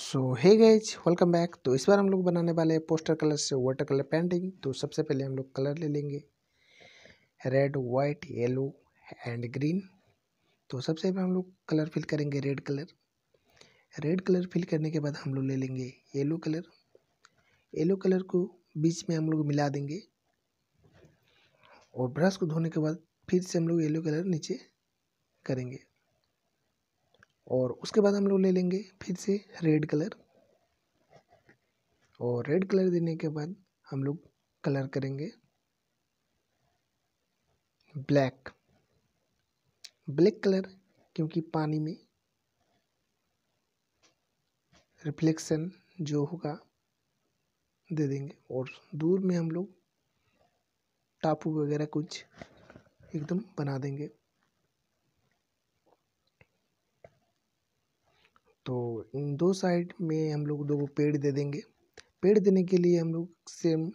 सो hey guys welcome back तो इस बार हम लोग बनाने वाले पोस्टर कलर से वाटर कलर पेंटिंग तो सबसे पहले हम लोग कलर ले लेंगे red white yellow and green तो सबसे पहले हम लोग कलर फिल करेंगे red colour red colour fill करने के बाद हम लोग ले लेंगे येलो कलर येलो कलर को बीच में हम लोग मिला देंगे और ब्रश को धोने के बाद फिर से हम लोग येलो कलर नीचे करेंगे और उसके बाद हम लोग ले लेंगे फिर से रेड कलर और रेड कलर देने के बाद हम लोग कलर करेंगे ब्लैक ब्लैक कलर क्योंकि पानी में रिफ्लेक्शन जो होगा दे देंगे और दूर में हम लोग टापू वगैरह कुछ एकदम बना देंगे तो इन दो साइड में हम लोग दो पेड़ दे देंगे पेड़ देने के लिए हम लोग सेम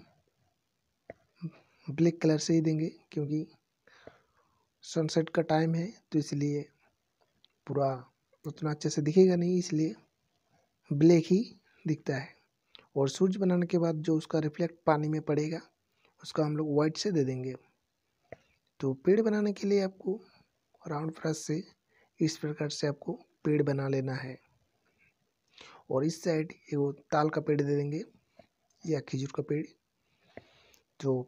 ब्लैक कलर से ही देंगे क्योंकि सनसेट का टाइम है तो इसलिए पूरा उतना अच्छे से दिखेगा नहीं इसलिए ब्लैक ही दिखता है और सूर्य बनाने के बाद जो उसका रिफ्लेक्ट पानी में पड़ेगा उसका हम लोग वाइट से दे देंगे तो पेड़ बनाने के लिए आपको राउंड फ्रश से इस प्रकार से आपको पेड़ बना लेना है और इस साइड एगो ताल का पेड़ दे देंगे या खजूर का पेड़ जो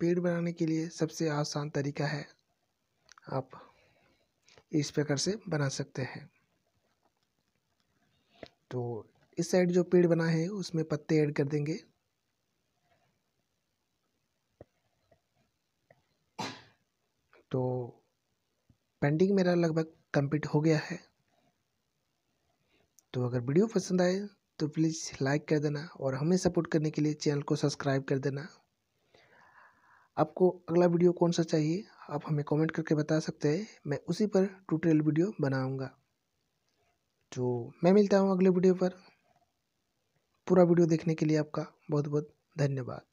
पेड़ बनाने के लिए सबसे आसान तरीका है आप इस प्रकार से बना सकते हैं तो इस साइड जो पेड़ बना है उसमें पत्ते ऐड कर देंगे तो पेंटिंग मेरा लगभग कंप्लीट हो गया है तो अगर वीडियो पसंद आए तो प्लीज़ लाइक कर देना और हमें सपोर्ट करने के लिए चैनल को सब्सक्राइब कर देना आपको अगला वीडियो कौन सा चाहिए आप हमें कमेंट करके बता सकते हैं मैं उसी पर ट्यूटोरियल वीडियो बनाऊंगा तो मैं मिलता हूँ अगले वीडियो पर पूरा वीडियो देखने के लिए आपका बहुत बहुत धन्यवाद